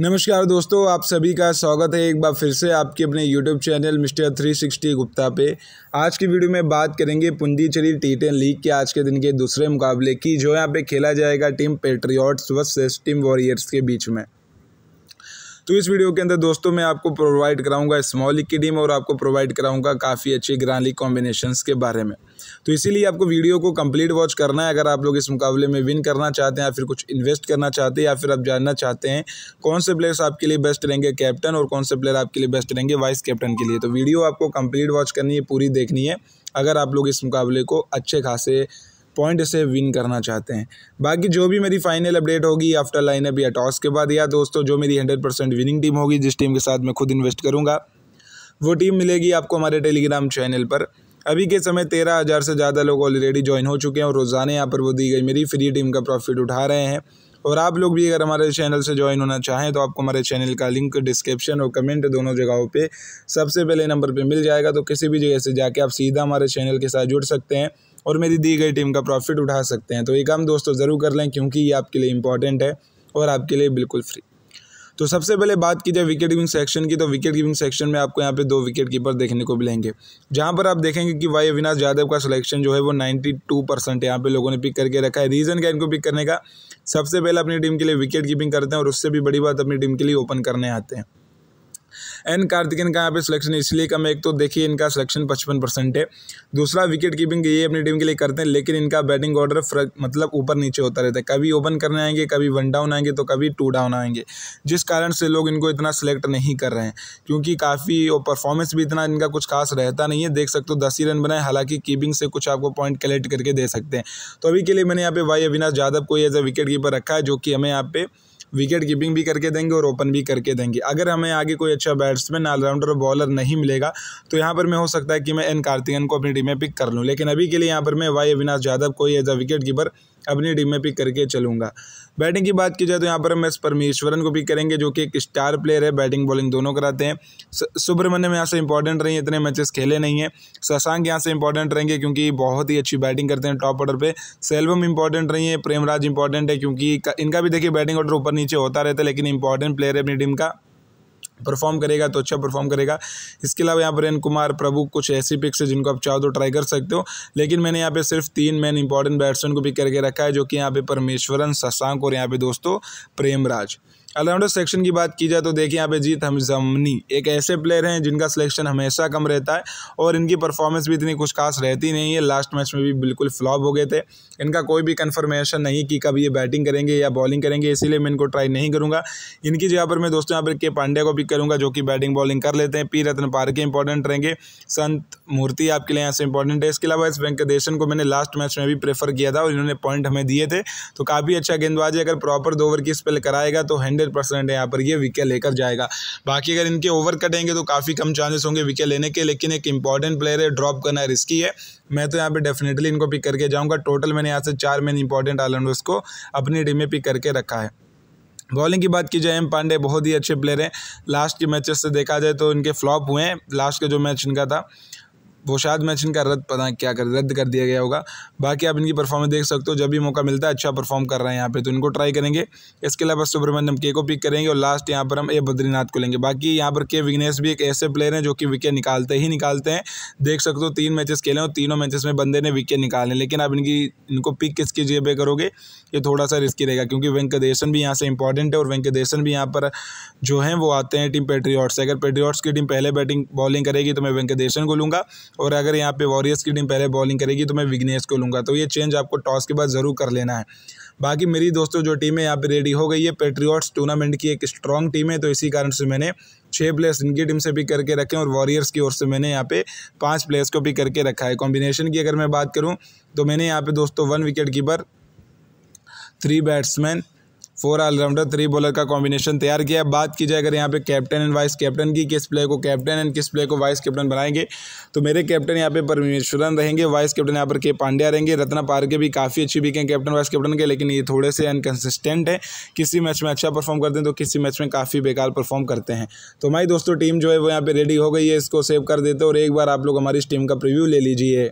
नमस्कार दोस्तों आप सभी का स्वागत है एक बार फिर से आपके अपने YouTube channel mister three sixty Gupta पे आज की वीडियो में बात करेंगे पुंदीचेरी टी टेन लीग के आज के दिन के दूसरे मुकाबले की जो यहाँ पे खेला जाएगा team Patriots versus team Warriors के बीच में तो इस वीडियो के अंदर दोस्तों मैं आपको प्रोवाइड कराऊंगा स्मॉल इक्डीम और आपको प्रोवाइड कराऊंगा काफ़ी अच्छी ग्राली कॉम्बिनेशन के बारे में तो इसीलिए आपको वीडियो को कंप्लीट वॉच करना है अगर आप लोग इस मुकाबले में विन करना चाहते हैं या फिर कुछ इन्वेस्ट करना चाहते हैं या फिर आप जानना चाहते हैं कौन से प्लेयर्स आपके लिए बेस्ट रहेंगे कैप्टन और कौन से प्लेयर आपके लिए बेस्ट रहेंगे वाइस कैप्टन के लिए तो वीडियो आपको कंप्लीट वॉच करनी है पूरी देखनी है अगर आप लोग इस मुकाबले को अच्छे खासे पॉइंट से विन करना चाहते हैं बाकी जो भी मेरी फाइनल अपडेट होगी आफ्टर लाइनअप या टॉस के बाद या दोस्तों जो मेरी हंड्रेड परसेंट विनिंग टीम होगी जिस टीम के साथ मैं खुद इन्वेस्ट करूँगा वो टीम मिलेगी आपको हमारे टेलीग्राम चैनल पर अभी के समय तेरह हज़ार से ज़्यादा लोग ऑलरेडी ज्वाइन हो चुके हैं और रोज़ाना यहाँ पर वो दी गई मेरी फ्री टीम का प्रॉफिट उठा रहे हैं और आप लोग भी अगर हमारे चैनल से ज्वाइन होना चाहें तो आपको हमारे चैनल का लिंक डिस्क्रिप्शन और कमेंट दोनों जगहों पे सबसे पहले नंबर पे मिल जाएगा तो किसी भी जगह से जाके आप सीधा हमारे चैनल के साथ जुड़ सकते हैं और मेरी दी गई टीम का प्रॉफिट उठा सकते हैं तो ये काम दोस्तों तो ज़रूर कर लें क्योंकि ये आपके लिए इंपॉर्टेंट है और आपके लिए बिल्कुल फ्री तो सबसे पहले बात की जाए विकेट कीपिंग सेक्शन की तो विकेट कीपिंग सेक्शन में आपको यहाँ पे दो विकेट कीपर देखने को मिलेंगे जहाँ पर आप देखेंगे कि वाई अविनाश यादव का सिलेक्शन जो है वो 92 परसेंट यहाँ पे लोगों ने पिक करके रखा है रीज़न क्या इनको पिक करने का सबसे पहले अपनी टीम के लिए विकेट कीपिंग करते हैं और उससे भी बड़ी बात अपनी टीम के लिए ओपन करने आते हैं एन कार्तिकेन का यहाँ पे सिलेक्शन इसलिए कम एक तो देखिए इनका सिलेक्शन पचपन परसेंट है दूसरा विकेट कीपिंग ये अपनी टीम के लिए करते हैं लेकिन इनका बैटिंग ऑर्डर मतलब ऊपर नीचे होता रहता है कभी ओपन करने आएंगे कभी वन डाउन आएंगे तो कभी टू डाउन आएंगे जिस कारण से लोग इनको इतना सिलेक्ट नहीं कर रहे हैं क्योंकि काफ़ी परफॉर्मेंस भी इतना इनका कुछ खास रहता नहीं है देख सकते हो दस ही रन बनाए हालांकि कीपिंग से कुछ आपको पॉइंट कलेक्ट करके दे सकते हैं तो अभी के लिए मैंने यहाँ पे वाई अविनाश यादव को एज अ विकेट कीपर रखा है जो कि हमें यहाँ पे विकेट कीपिंग भी करके देंगे और ओपन भी करके देंगे अगर हमें आगे कोई अच्छा बैट्समैन ऑलराउंडर और बॉलर नहीं मिलेगा तो यहाँ पर मैं हो सकता है कि मैं एन कार्तिकन को अपनी टीम में पिक कर लूँ लेकिन अभी के लिए यहाँ पर मैं वाई अविनाश यादव को ही एज अ विकेट कीपर अपनी टीम में पिक करके चलूँगा बैटिंग की बात की जाए तो यहाँ पर हम एस परमेश्वरन को पिक करेंगे जो कि एक स्टार प्लेयर है बैटिंग बॉलिंग दोनों कराते हैं सुब्रमण्यम यहाँ से इंपॉर्टेंट रही इतने मैचेस खेले नहीं हैं शशांक यहाँ से इंपॉर्टेंट रहेंगे क्योंकि बहुत ही अच्छी बैटिंग करते हैं टॉप ऑर्डर पर सेल्वम इंपॉर्टेंट रही है प्रेमराज इंपॉर्टेंट है क्योंकि इनका भी देखिए बैटिंग ऑर्डर ऊपर नीचे होता रहता है लेकिन इंपॉर्टेंट प्लेयर है अपनी टीम का परफॉर्म करेगा तो अच्छा परफॉर्म करेगा इसके अलावा यहाँ पर रेन कुमार प्रभु कुछ ऐसी पिक्स है जिनको आप चाहो तो ट्राई कर सकते हो लेकिन मैंने यहाँ पे सिर्फ तीन मैन इंपॉर्टेंट बैट्समैन को पिक करके रखा है जो कि यहाँ पे परमेश्वरन शशांक और यहाँ पे दोस्तों प्रेमराज ऑलराउंडर सेक्शन की बात की जाए तो देखिए यहाँ पे जीत हम जमनी एक ऐसे प्लेयर हैं जिनका सिलेक्शन हमेशा कम रहता है और इनकी परफॉर्मेंस भी इतनी कुछ खास रहती नहीं है लास्ट मैच में भी बिल्कुल फ्लॉप हो गए थे इनका कोई भी कन्फर्मेशन नहीं कि कब ये बैटिंग करेंगे या बॉलिंग करेंगे इसीलिए मैं इनको ट्राई नहीं करूँगा इनकी जगह पर मैं दोस्तों यहाँ पर के पांड्या को पिक करूँगा जो कि बैटिंग बॉलिंग कर लेते हैं पी रत्न पारके इंपॉर्टेंट रहेंगे संत मूर्ति आपके लिए यहाँ से इंपॉर्टेंट है इसके अलावा इस वेंकटेशन को मैंने लास्ट मैच में भी प्रेफर किया था और इन्होंने पॉइंट हमें दिए थे तो काफ़ी अच्छा गेंदबाजी अगर प्रॉपर दो ओवर की स्पेल कराएगा तो हैंड हंड्रेड परसेंट यहाँ पर ये विकेट लेकर जाएगा बाकी अगर इनके ओवर कटेंगे तो काफ़ी कम चांसेस होंगे विकेट लेने के लेकिन एक इंपॉर्टेंट प्लेयर है ड्रॉप करना रिस्की है मैं तो यहाँ पे डेफिनेटली इनको पिक करके जाऊँगा टोटल मैंने यहाँ से चार मैन इंपॉर्टेंट आलराउंडर्स को अपनी टीम में पिक करके रखा है बॉलिंग की बात की जाए एम पांडे बहुत ही अच्छे प्लेयर हैं लास्ट के मैचेस से देखा जाए तो इनके फ्लॉप हुए हैं लास्ट का जो मैच इनका था शायद मैच इनका रद्द पता क्या कर रद्द कर दिया गया होगा बाकी आप इनकी परफॉर्मेंस देख सकते हो जब भी मौका मिलता है अच्छा परफॉर्म कर रहे हैं यहाँ पे तो इनको ट्राई करेंगे इसके अलावा सुब्रमण्यम के को पिक करेंगे और लास्ट यहाँ पर हम ए बद्रीनाथ को लेंगे बाकी यहाँ पर के विघ्नेश भी एक ऐसे प्लेयर हैं जो कि विकेट निकालते ही निकालते हैं देख सकते हो तीन मैचेस खेले और तीनों मैचेस में बंदे ने विकेट निकाले लेकिन आप इनकी इनको पिक किसकी जगह पे करोगे ये थोड़ा सा रिस्की रहेगा क्योंकि वेंकटेशन भी यहाँ से इंपॉर्टेंट है और वेंकटेशन भी यहाँ पर जो है वो आते हैं टीम पेट्रियॉट्स अगर पेट्रियॉट्स की टीम पहले बैटिंग बॉलिंग करेगी तो मैं वेंकटेशन को लूँगा और अगर यहाँ पे वॉरियर्स की टीम पहले बॉलिंग करेगी तो मैं विग्नेश को लूँगा तो ये चेंज आपको टॉस के बाद ज़रूर कर लेना है बाकी मेरी दोस्तों जो टीम है यहाँ पे रेडी हो गई है पेट्रियट्स टूर्नामेंट की एक स्ट्रॉन्ग टीम है तो इसी कारण से मैंने छः प्लेयर्स इनकी टीम से भी करके रखे और वॉरियर्स की ओर से मैंने यहाँ पे पाँच प्लेयर्स को भी करके रखा है कॉम्बिनेशन की अगर मैं बात करूँ तो मैंने यहाँ पर दोस्तों one wicket keeper three batsman four allrounder three bowler का कॉम्बिनेशन तैयार किया है बात की जाए अगर यहाँ पे कैप्टन एंड वाइस कैप्टन की किस प्लेयर को कैप्टन एंड किस प्लेयर को वाइस कैप्टन बनाएंगे तो मेरे कैप्टन यहाँ पे परमेश्वरन रहेंगे वाइस कैप्टन यहाँ पर के पांड्या रहेंगे रत्ना पारके भी काफ़ी अच्छी वीक हैं कैप्टन वाइस कैप्टन के लेकिन ये थोड़े से अनकन्सिस्टेंट है किसी मैच में अच्छा परफॉर्म करते हैं तो किसी मैच में काफ़ी बेकार परफॉर्म करते हैं तो हमारी दोस्तों टीम जो है वो यहाँ पर रेडी हो गई है इसको सेव कर देते और एक बार आप लोग हमारी इस टीम का प्रिव्यू ले लीजिए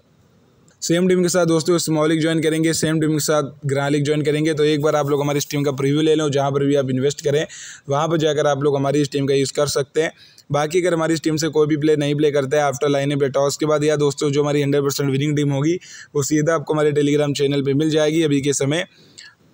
सेम टीम के साथ दोस्तों स्मॉलिक ज्वाइन करेंगे सेम टीम के साथ ग्रालिक ज्वाइन करेंगे तो एक बार आप लोग हमारी इस टीम का प्रिव्यू ले लो जहाँ पर भी आप इन्वेस्ट करें वहाँ पर जाकर आप लोग हमारी इस टीम का यूज़ कर सकते हैं बाकी अगर हमारी इस टीम से कोई भी प्ले नहीं प्ले करता है आफ्टर लाइन पे टॉस के बाद या दोस्तों जो हमारी हंड्रेड परसेंट विनिंग टीम होगी वो सीधा आपको हमारे टेलीग्राम चैनल पर मिल जाएगी अभी के समय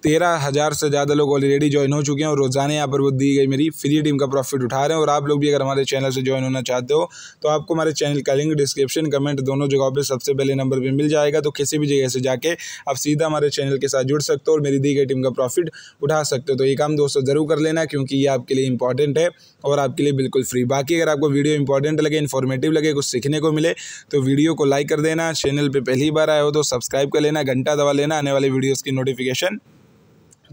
तेरह हज़ार से ज़्यादा लोग ऑलरेडी ज्वाइन हो चुके हैं और रोज़ाना यहाँ पर वो दी गई मेरी फ्री टीम का प्रॉफिट उठा रहे हैं और आप लोग भी अगर हमारे चैनल से ज्वाइन होना चाहते हो तो आपको हमारे चैनल का लिंक डिस्क्रिप्शन कमेंट दोनों जगहों पर सबसे पहले नंबर पर मिल जाएगा तो किसी भी जगह से जाके आप सीधा हमारे चैनल के साथ जुड़ सकते हो और मेरी दी गई टीम का प्रॉफिट उठा सकते हो तो ये काम दोस्तों ज़रूर कर लेना क्योंकि ये आपके लिए इंपॉर्टेंट है और आपके लिए बिल्कुल फ्री बाकी अगर आपको वीडियो इंपॉर्टेंट लगे इन्फॉर्मेटिव लगे कुछ सीखने को मिले तो वीडियो को लाइक कर देना चैनल पर पहली बार आए हो तो सब्सक्राइब कर लेना घंटा दवा लेना आने वाले वीडियोज़ की नोटिफिकेशन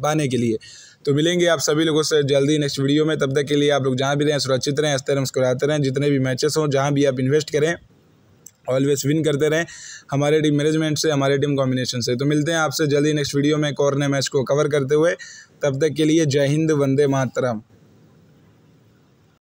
पाने के लिए तो मिलेंगे आप सभी लोगों से जल्दी नेक्स्ट वीडियो में तब तक के लिए आप लोग जहाँ भी रहें सुरक्षित रहें हंसते रहें मुस्कुराते रहें जितने भी मैचेस हों जहाँ भी आप इन्वेस्ट करें ऑलवेज विन करते रहें हमारे टीम मैनेजमेंट से हमारे टीम कॉम्बिनेशन से तो मिलते हैं आपसे जल्दी नेक्स्ट वीडियो में एक और नए मैच को कवर करते हुए तब तक के लिए जय हिंद वंदे मातरम